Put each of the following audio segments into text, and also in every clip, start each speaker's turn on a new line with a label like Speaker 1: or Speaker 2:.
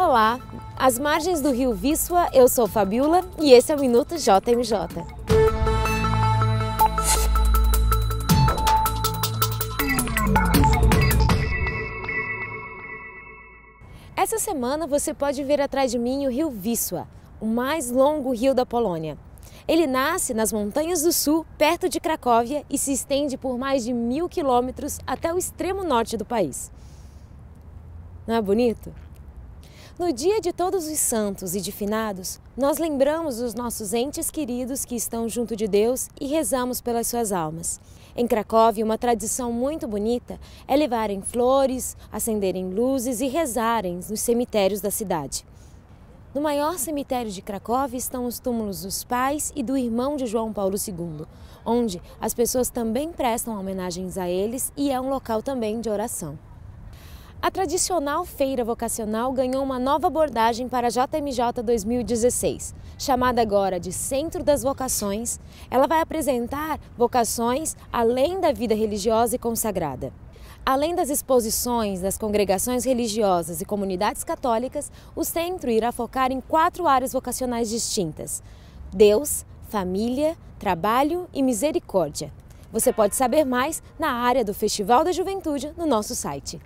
Speaker 1: Olá, às margens do rio Vísua, eu sou Fabiola e esse é o Minuto JMJ. Essa semana você pode ver atrás de mim o rio Vísua, o mais longo rio da Polônia. Ele nasce nas montanhas do sul, perto de Cracóvia, e se estende por mais de mil quilômetros até o extremo norte do país. Não é bonito? No dia de Todos os Santos e de Finados, nós lembramos os nossos entes queridos que estão junto de Deus e rezamos pelas suas almas. Em Cracóvia, uma tradição muito bonita é levarem flores, acenderem luzes e rezarem nos cemitérios da cidade. No maior cemitério de Cracóvia estão os túmulos dos pais e do irmão de João Paulo II, onde as pessoas também prestam homenagens a eles e é um local também de oração. A tradicional feira vocacional ganhou uma nova abordagem para a JMJ 2016. Chamada agora de Centro das Vocações, ela vai apresentar vocações além da vida religiosa e consagrada. Além das exposições das congregações religiosas e comunidades católicas, o centro irá focar em quatro áreas vocacionais distintas: Deus, família, trabalho e misericórdia. Você pode saber mais na área do Festival da Juventude no nosso site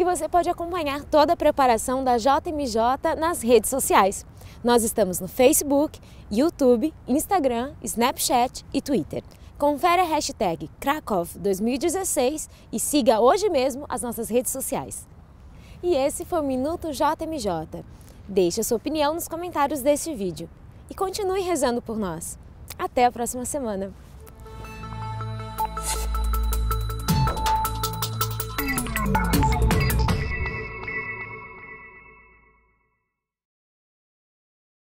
Speaker 1: e você pode acompanhar toda a preparação da JMJ nas redes sociais. Nós estamos no Facebook, YouTube, Instagram, Snapchat e Twitter. Confere a hashtag Krakow 2016 e siga hoje mesmo as nossas redes sociais. E esse foi o Minuto JMJ. Deixe a sua opinião nos comentários deste vídeo e continue rezando por nós. Até a próxima semana!